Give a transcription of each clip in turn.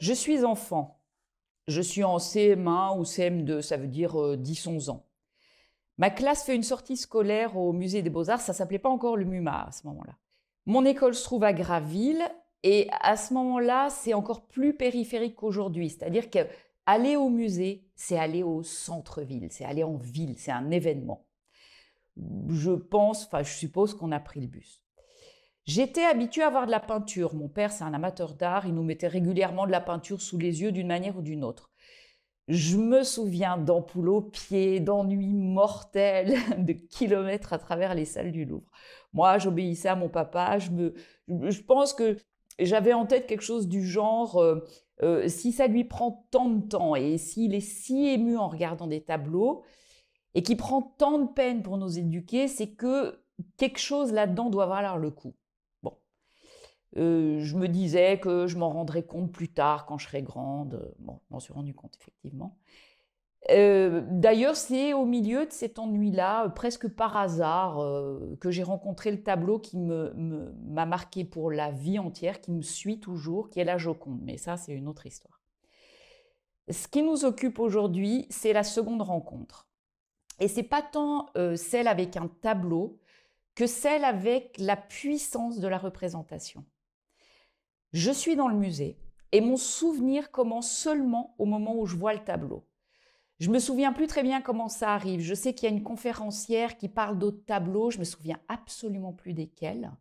Je suis enfant. Je suis en CM1 ou CM2, ça veut dire 10-11 euh, ans. Ma classe fait une sortie scolaire au musée des Beaux-Arts, ça s'appelait pas encore le MUMA à ce moment-là. Mon école se trouve à Graville et à ce moment-là, c'est encore plus périphérique qu'aujourd'hui, c'est-à-dire que au musée, c'est aller au centre-ville, c'est aller en ville, c'est un événement. Je pense, enfin je suppose qu'on a pris le bus. J'étais habituée à voir de la peinture. Mon père, c'est un amateur d'art, il nous mettait régulièrement de la peinture sous les yeux d'une manière ou d'une autre. Je me souviens d'ampoules aux pieds, d'ennuis mortels, de kilomètres à travers les salles du Louvre. Moi, j'obéissais à mon papa. Je, me, je pense que j'avais en tête quelque chose du genre euh, euh, si ça lui prend tant de temps et s'il est si ému en regardant des tableaux et qui prend tant de peine pour nous éduquer, c'est que quelque chose là-dedans doit valoir le coup. Euh, je me disais que je m'en rendrais compte plus tard quand je serais grande. Bon, je m'en suis rendu compte, effectivement. Euh, d'ailleurs, c'est au milieu de cet ennui-là, euh, presque par hasard, que j'ai rencontré le tableau qui m'a me, marqué pour la vie entière, qui me suit toujours, qui est la Joconde. Mais ça, c'est une autre histoire. Ce qui nous occupe aujourd'hui, c'est la seconde rencontre. Et c'est pas tant celle avec un tableau que celle avec la puissance de la représentation. Je suis dans le musée et mon souvenir commence seulement au moment où je vois le tableau. Je me souviens plus très bien comment ça arrive. Je sais qu'il y a une conférencière qui parle d'autres tableaux. Je me souviens absolument plus desquels.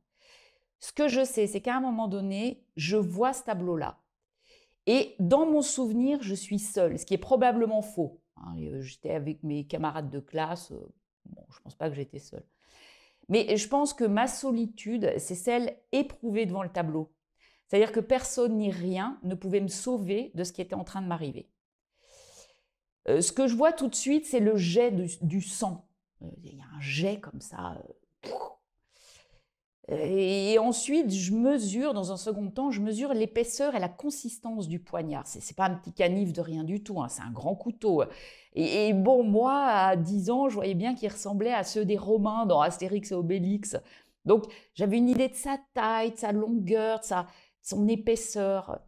Ce que je sais, c'est qu'à un moment donné, je vois ce tableau-là. Et dans mon souvenir, je suis seule, ce qui est probablement faux. Hein. Euh, j'étais avec mes camarades de classe. Euh, je ne pense pas que j'étais seule. Mais je pense que ma solitude, c'est celle éprouvée devant le tableau. C'est-à-dire que personne ni rien ne pouvait me sauver de ce qui était en train de m'arriver. Euh, ce que je vois tout de suite, c'est le jet du, sang. Euh, il y a un jet comme ça. Euh, et ensuite, je mesure, dans un second temps, je mesure l'épaisseur et la consistance du poignard. Ce n'est pas un petit canif de rien du tout, hein, c'est un grand couteau. Et, et, bon, moi, à 10 ans, je voyais bien qu'il ressemblait à ceux des Romains dans Astérix et Obélix. Donc, j'avais une idée de sa taille, de sa longueur, de sa, son épaisseur.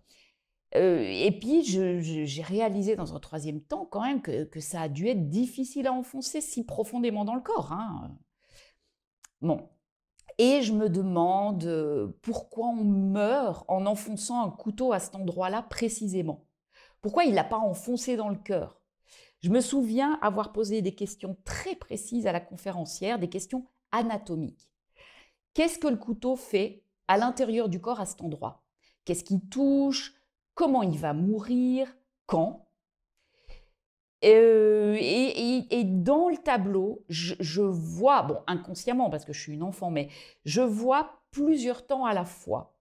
Euh, et puis, j'ai réalisé dans un troisième temps quand même que, ça a dû être difficile à enfoncer si profondément dans le corps. Hein. Bon. Et je me demande euh, pourquoi on meurt en enfonçant un couteau à cet endroit-là précisément. Pourquoi il ne l'a pas enfoncé dans le cœur Je me souviens avoir posé des questions très précises à la conférencière, des questions anatomiques. Qu'est-ce que le couteau fait à l'intérieur du corps à cet endroit Qu'est-ce qui touche Comment il va mourir Quand euh, et, dans le tableau, je, vois, bon, inconsciemment parce que je suis une enfant, mais je vois plusieurs temps à la fois.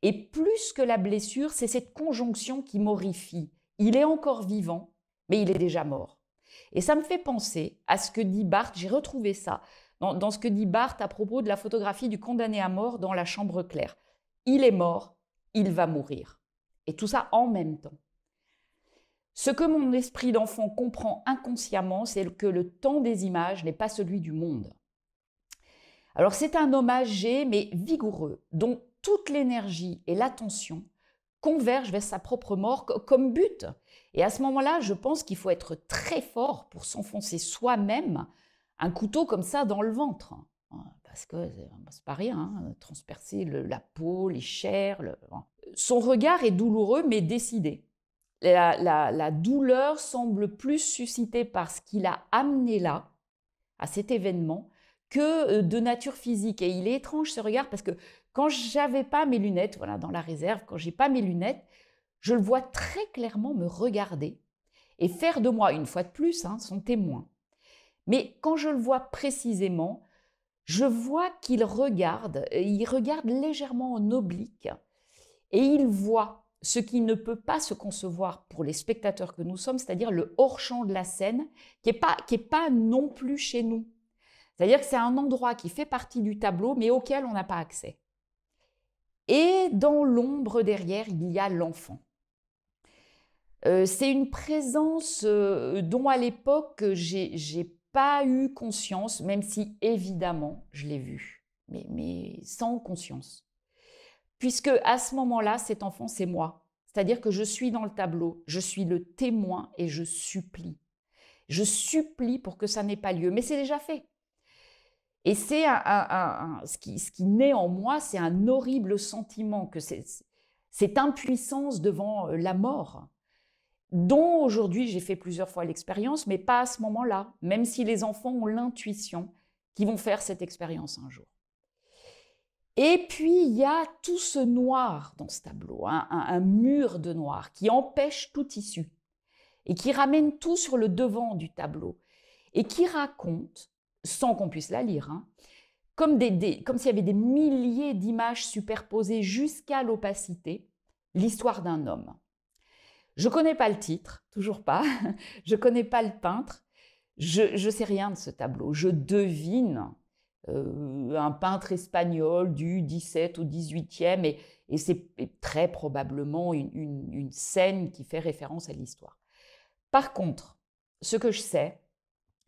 Et plus que la blessure, c'est cette conjonction qui m'horrifie. Il est encore vivant, mais il est déjà mort. Et ça me fait penser à ce que dit Barthes, j'ai retrouvé ça, dans, dans ce que dit Barthes à propos de la photographie du condamné à mort dans la chambre claire. Il est mort, il va mourir. Et tout ça en même temps. Ce que mon esprit d'enfant comprend inconsciemment, c'est que le temps des images n'est pas celui du monde. Alors c'est un homme âgé mais vigoureux, dont toute l'énergie et l'attention convergent vers sa propre mort comme but. Et à ce moment-là, je pense qu'il faut être très fort pour s'enfoncer soi-même un couteau comme ça dans le ventre parce que c'est pas rien, hein, euh, transpercer la peau, les chairs. Son regard est douloureux mais décidé. La, douleur semble plus suscitée par ce qu'il a amené là, à cet événement, que euh, de nature physique. Et il est étrange ce regard parce que quand j'avais pas mes lunettes, voilà, dans la réserve, quand j'ai pas mes lunettes, je le vois très clairement me regarder et faire de moi, une fois de plus, hein, son témoin. Mais quand je le vois précisément, je vois qu'il regarde, il regarde légèrement en oblique, et il voit ce qui ne peut pas se concevoir pour les spectateurs que nous sommes, c'est-à-dire le hors-champ de la scène, qui n'est pas, pas non plus chez nous. C'est-à-dire que c'est un endroit qui fait partie du tableau, mais auquel on n'a pas accès. Et dans l'ombre derrière, il y a l'enfant. Euh, c'est une présence euh, dont à l'époque j'ai pas eu conscience, même si évidemment je l'ai vu, mais, mais sans conscience. Puisque à ce moment-là, cet enfant, c'est moi. C'est-à-dire que je suis dans le tableau, je suis le témoin et je supplie. Je supplie pour que ça n'ait pas lieu, mais c'est déjà fait. Et c'est un, ce, qui, ce qui naît en moi, c'est un horrible sentiment que c'est cette impuissance devant euh, la mort dont aujourd'hui j'ai fait plusieurs fois l'expérience, mais pas à ce moment-là, même si les enfants ont l'intuition qu'ils vont faire cette expérience un jour. Et puis, il y a tout ce noir dans ce tableau, hein, un, mur de noir qui empêche toute issue et qui ramène tout sur le devant du tableau et qui raconte, sans qu'on puisse la lire, hein, comme s'il y avait des milliers d'images superposées jusqu'à l'opacité, l'histoire d'un homme. Je connais pas le titre, toujours pas. Je connais pas le peintre. Je ne sais rien de ce tableau. Je devine euh, un peintre espagnol du 17 au 18e et, c'est très probablement une, une scène qui fait référence à l'histoire. Par contre, ce que je sais,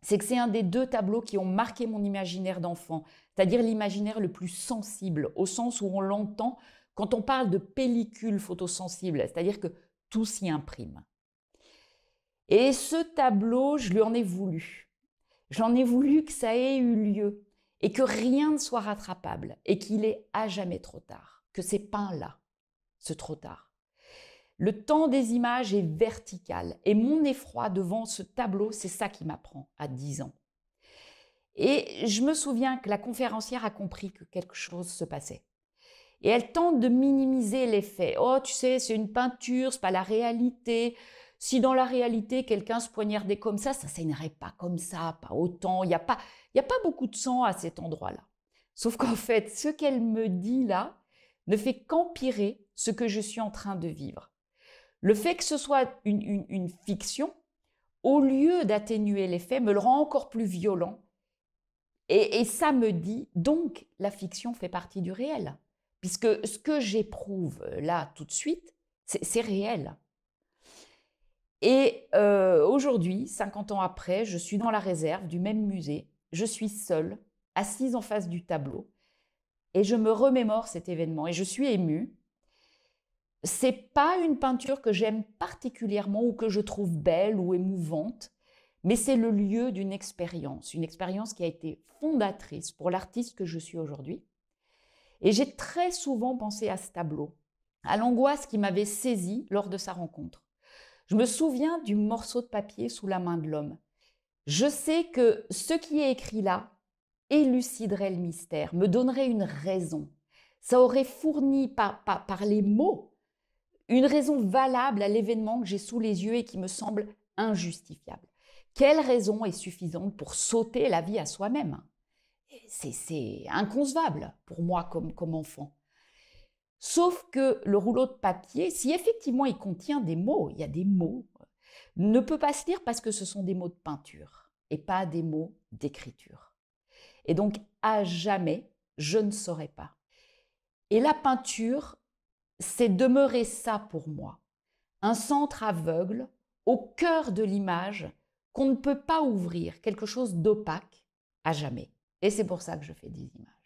c'est que c'est un des deux tableaux qui ont marqué mon imaginaire d'enfant, c'est-à-dire l'imaginaire le plus sensible, au sens où on l'entend quand on parle de pellicule photosensible, c'est-à-dire que tout s'y imprime. Et ce tableau, je lui en ai voulu. J'en ai voulu que ça ait eu lieu et que rien ne soit rattrapable et qu'il est à jamais trop tard, que c'est peint là, ce trop tard. Le temps des images est vertical et mon effroi devant ce tableau, c'est ça qui m'apprend à 10 ans. Et je me souviens que la conférencière a compris que quelque chose se passait. Et elle tente de minimiser l'effet. Oh, tu sais, c'est une peinture, c'est pas la réalité. Si dans la réalité, quelqu'un se poignardait comme ça, ça ne saignerait pas comme ça, pas autant. Il n'y a, pas, a pas beaucoup de sang à cet endroit-là. Sauf qu'en fait, ce qu'elle me dit là ne fait qu'empirer ce que je suis en train de vivre. Le fait que ce soit une, fiction, au lieu d'atténuer l'effet, me le rend encore plus violent. et ça me dit, donc, la fiction fait partie du réel puisque ce que j'éprouve euh, là tout de suite, c'est réel. Et euh, aujourd'hui, 50 ans après, je suis dans la réserve du même musée, je suis seule, assise en face du tableau, et je me remémore cet événement, et je suis émue. C'est pas une peinture que j'aime particulièrement ou que je trouve belle ou émouvante, mais c'est le lieu d'une expérience, une expérience qui a été fondatrice pour l'artiste que je suis aujourd'hui, et j'ai très souvent pensé à ce tableau, à l'angoisse qui m'avait saisi lors de sa rencontre. Je me souviens du morceau de papier sous la main de l'homme. Je sais que ce qui est écrit là éluciderait le mystère, me donnerait une raison. Ça aurait fourni par, par les mots une raison valable à l'événement que j'ai sous les yeux et qui me semble injustifiable. Quelle raison est suffisante pour sauter la vie à soi-même c'est inconcevable pour moi comme, enfant. Sauf que le rouleau de papier, si effectivement il contient des mots, il y a des mots, ne peut pas se lire parce que ce sont des mots de peinture et pas des mots d'écriture. Et donc, à jamais, je ne saurais pas. Et la peinture, c'est demeurer ça pour moi, un centre aveugle au cœur de l'image qu'on ne peut pas ouvrir, quelque chose d'opaque à jamais. Et c'est pour ça que je fais des images.